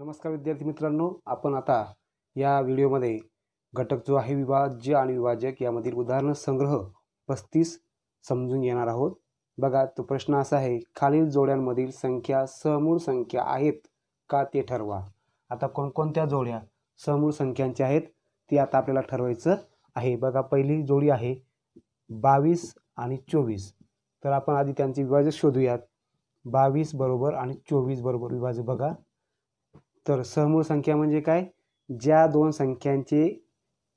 नमस्कार विद्यार्थी मित्रांनो आपण आता या व्हिडिओमध्ये घटक जो आहे विभाज्य आणि विभाजक यामधील उदाहरण संग्रह पस्तीस समजून घेणार आहोत बघा तो प्रश्न असा आहे खालील जोड्यांमधील संख्या समूळ संख्या आहेत का ते ठरवा आता कोणकोणत्या जोड्या समूळ संख्यांच्या आहेत ती आता आपल्याला ठरवायचं आहे बघा पहिली जोडी आहे बावीस आणि चोवीस तर आपण आधी त्यांचे विभाजक शोधूयात बावीस बरोबर आणि चोवीस बरोबर विभाजक बघा तर सहमूळ संख्या म्हणजे काय ज्या दोन संख्यांचे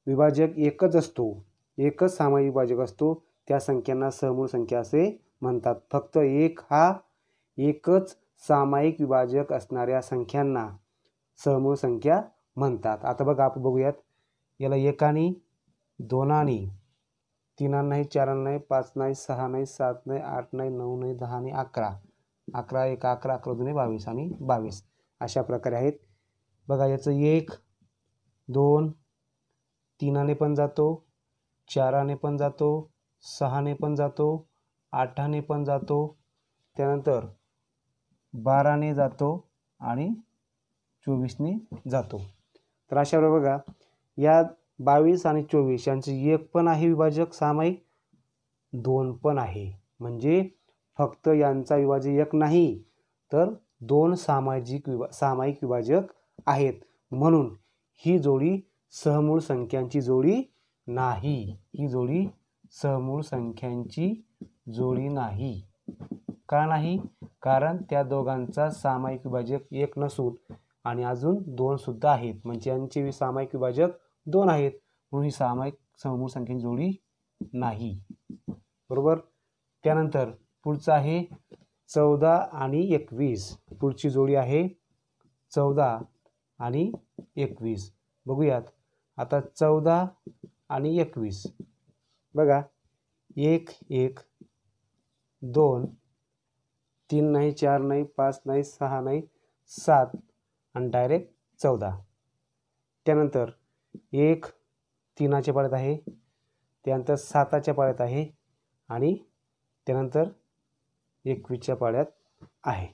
विभाजक एकच असतो एकच सामायिक विभाजक असतो त्या संख्यांना सहमूळ संख्या असे म्हणतात फक्त एक हा एकच सामायिक विभाजक असणाऱ्या संख्यांना सहमूळ संख्या म्हणतात आता बघा आपण बघूयात याला एकानी दोनानी तिना नाही चार नाही पाच नाही सहा नाही सात नाही आठ नाही नऊ नाही दहा आणि अकरा अकरा एक अकरा अकरा दोन्ही बावीस आणि बावीस अशा प्रकारे आहेत बघा याचं एक दोन तीनाने पण जातो चाराने पण जातो सहाने पण जातो आठाने पण जातो त्यानंतर बाराने जातो आणि चोवीसने जातो तर प्रकारे बघा या बावीस आणि चोवीस यांचं एक पण आहे विभाजक सामायिक दोन पण आहे म्हणजे फक्त यांचा विभाजक एक नाही तर दोन सामाजिक विभा सामायिक विभाजक आहेत म्हणून ही जोडी सहमूळ संख्यांची जोडी नाही ही जोडी सहमूळ संख्यांची जोडी नाही का नाही कारण त्या दोघांचा सामायिक विभाजक एक नसून आणि अजून दोन सुद्धा आहेत म्हणजे यांचे सामायिक विभाजक दोन आहेत म्हणून ही सामायिक सहमूळ संख्येची जोडी नाही बरोबर त्यानंतर पुढचं आहे चौदा आणि एकवीस पुढची जोडी आहे चौदा आणि एकवीस बघूयात आता चौदा आणि एकवीस बघा एक एक दोन तीन नाही चार नाही पाच नाही सहा नाही सात आणि डायरेक्ट चौदा त्यानंतर एक तीनाच्या पाळ्यात आहे त्यानंतर साताच्या पाळ्यात आहे आणि त्यानंतर एकवीसच्या पाळ्यात आहे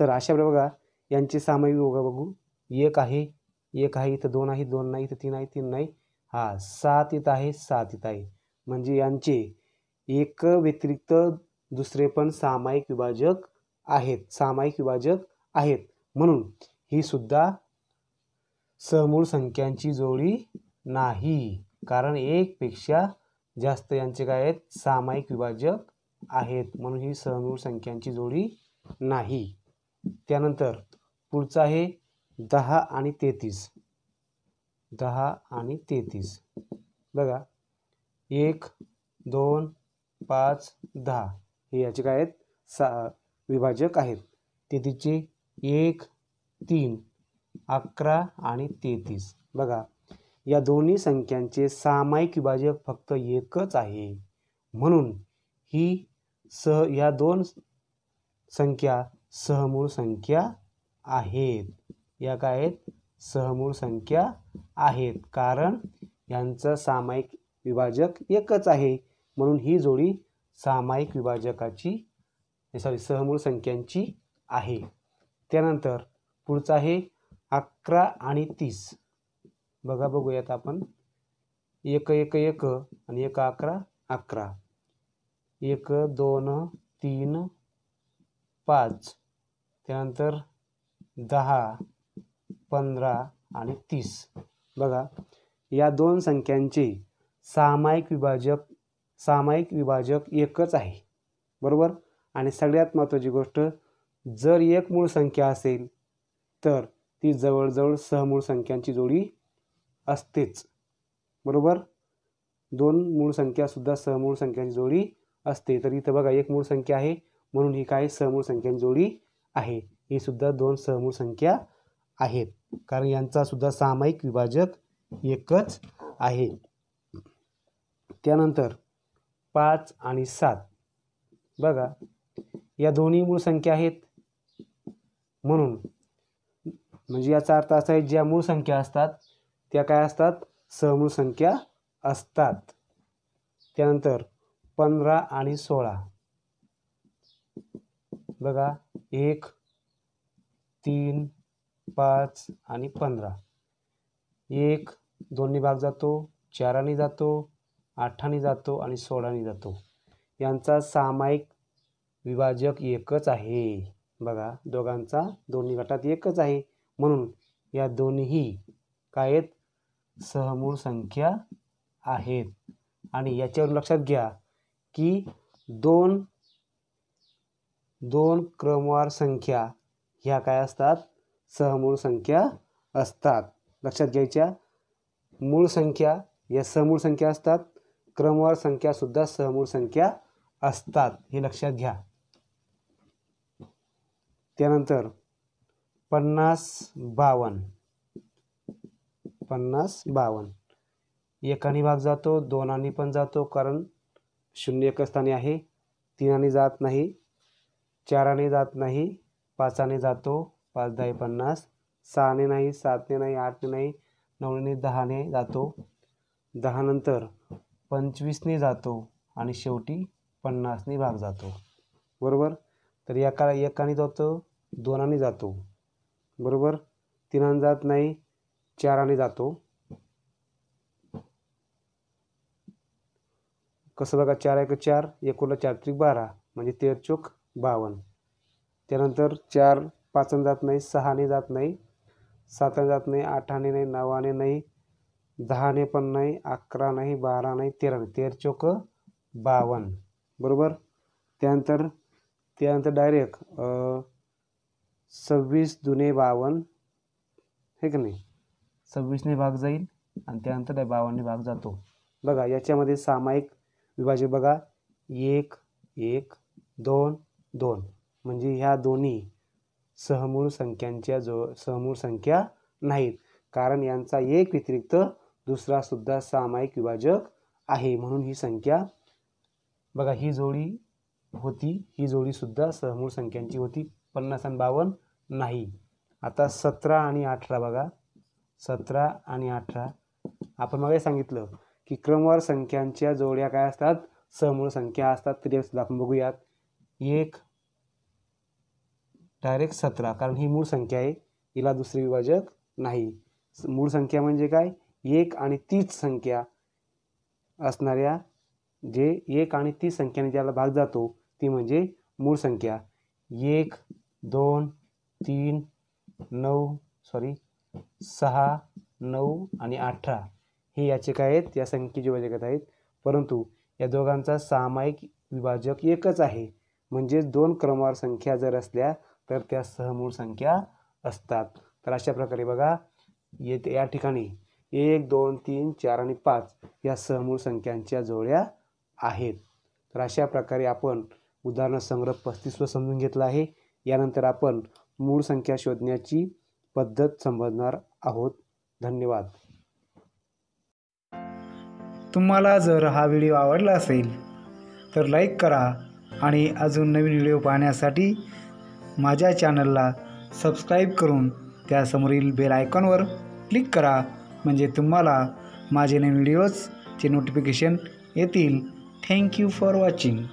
तर अशा बघा यांचे सामायिक योगा बघू एक आहे एक आहे इथं दोन आहे दोन नाही इथं तीन आहे तीन नाही हा सात इथं आहे सात इथं आहे म्हणजे यांचे एक व्यतिरिक्त दुसरे पण सामायिक विभाजक आहेत सामायिक विभाजक आहेत म्हणून ही सुद्धा समूळ संख्यांची जोडी नाही कारण एकपेक्षा जास्त यांचे काय आहेत सामायिक विभाजक आहेत म्हणून ही सहनूर संख्यांची जोडी नाही त्यानंतर पुढचं आहे दहा आणि तेहतीस दहा आणि तेहतीस बघा एक दोन पाच दहा हे याचे काय आहेत सा विभाजक आहेत तेहतीसचे एक तीन अकरा आणि तेहतीस बघा या दोन्ही संख्यांचे सामायिक विभाजक फक्त एकच आहे म्हणून ही सह या दोन संख्या सहमूळ संख्या आहेत या काय आहेत सहमूळ संख्या आहेत कारण यांचं सामायिक विभाजक एकच आहे म्हणून ही जोडी सामायिक विभाजकाची सॉरी सहमूळ संख्यांची आहे त्यानंतर पुढचं आहे अकरा आणि तीस बघा बघूयात आपण एक एक एक आणि एक अकरा अकरा एक दोन तीन पाच त्यानंतर दहा पंधरा आणि तीस बघा या दोन संख्यांचे सामायिक विभाजक सामायिक विभाजक एकच आहे बरोबर आणि सगळ्यात महत्त्वाची गोष्ट जर एक मूळ संख्या असेल तर ती जवळजवळ सहमूळ संख्यांची जोडी असतेच बरोबर दोन मूळ संख्यासुद्धा सहमूळ संख्यांची जोडी असते तर इथं बघा एक मूळ संख्या आहे म्हणून ही काय सहमूळ संख्यांची जोडी आहे ही सुद्धा दोन सहमूळ संख्या आहेत कारण यांचा सुद्धा सामायिक विभाजक एकच आहे त्यानंतर पाच आणि सात बघा या दोन्ही मूळ संख्या आहेत म्हणून म्हणजे याचा अर्थ असा आहे ज्या मूळ संख्या असतात त्या काय असतात सहमूळ संख्या असतात त्यानंतर पंधरा आणि सोळा बघा एक तीन पाच आणि पंधरा एक दोन्ही भाग जातो चाराने जातो आठाने जातो आणि सोळाने जातो यांचा सामायिक विभाजक एकच आहे बघा दोघांचा दोन्ही गटात एकच आहे म्हणून या दोन्ही काय आहेत सहमूळ संख्या आहेत आणि याच्यावर लक्षात घ्या की दोन दोन क्रमवार संख्या ह्या काय असतात सहमूळ संख्या असतात लक्षात घ्यायच्या मूळ संख्या या सहमूळ संख्या असतात क्रमवार संख्या सुद्धा सहमूळ संख्या असतात हे लक्षात घ्या त्यानंतर पन्नास बावन पन्नास बावन एकानी भाग जातो दोनानी पण जातो कारण शून्य एकस्थानी आहे तीनाने जात नाही चाराने जात नाही पाचाने जातो पाच दहा पन्नास सहाने नाही सातने नाही आठने नाही नऊने दहाने जातो दहानंतर पंचवीसने जातो आणि शेवटी पन्नासने भाग जातो बरोबर तर एका एकाने जातो दोनाने जातो बरोबर तिनाने जात नाही चाराने जातो कसं बघा चार एक चार एकोला चार त्रिक बारा म्हणजे तेर चोक बावन्न त्यानंतर चार पाचन जात नाही सहाने जात नाही सातने जात नाही आठाने नाही नवाने नाही दहाने पण नाही अकरा नाही बारा नाही तेरा नाही तेर चोक बावन्न बरोबर त्यानंतर त्यानंतर डायरेक्ट सव्वीस जुने बावन्न हे का नाही सव्वीसने भाग जाईल आणि त्यानंतर बावन्नने भाग जातो बघा याच्यामध्ये सामायिक विभाजक बघा एक एक दोन दोन म्हणजे ह्या दोन्ही सहमूळ संख्यांच्या जो सहमूळ संख्या नाहीत कारण यांचा एक व्यतिरिक्त दुसरा सुद्धा सामायिक विभाजक आहे म्हणून ही संख्या बघा ही जोडी होती ही जोडी सुद्धा सहमूळ संख्यांची होती पन्नास आणि बावन्न नाही आता सतरा आणि अठरा बघा सतरा आणि अठरा आपण मग सांगितलं की क्रमवार संख्यांच्या जोड्या काय असतात समूळ संख्या असतात तरी सुद्धा आपण बघूयात एक डायरेक्ट सतरा कारण ही मूळ संख्या आहे हिला दुसरे विभाजक नाही मूळ संख्या म्हणजे काय एक आणि तीच संख्या असणाऱ्या जे एक आणि तीस संख्याने ज्याला भाग जातो ती म्हणजे मूळ संख्या एक दोन तीन नऊ सॉरी सहा नऊ आणि अठरा ही याचिका आहेत या संख्येची विभाजक आहेत परंतु या दोघांचा सामायिक विभाजक एकच आहे म्हणजेच दोन क्रमवार संख्या जर असल्या तर त्या सहमूळ संख्या असतात तर अशा प्रकारे बघा येते या ठिकाणी एक दोन तीन चार आणि पाच या सहमूळ संख्यांच्या जोड्या आहेत तर अशा प्रकारे आपण उदाहरण संग्रह पस्तीसवर समजून घेतला आहे यानंतर आपण मूळ संख्या शोधण्याची पद्धत समजणार आहोत धन्यवाद तुम्हाला जर हा व्हिडिओ आवडला असेल तर लाईक करा आणि अजून नवीन व्हिडिओ पाहण्यासाठी माझ्या चॅनलला सबस्क्राईब करून त्यासमोरील बेल आयकॉनवर क्लिक करा म्हणजे तुम्हाला माझे नवीन व्हिडिओजचे नोटिफिकेशन येतील थँक्यू फॉर वॉचिंग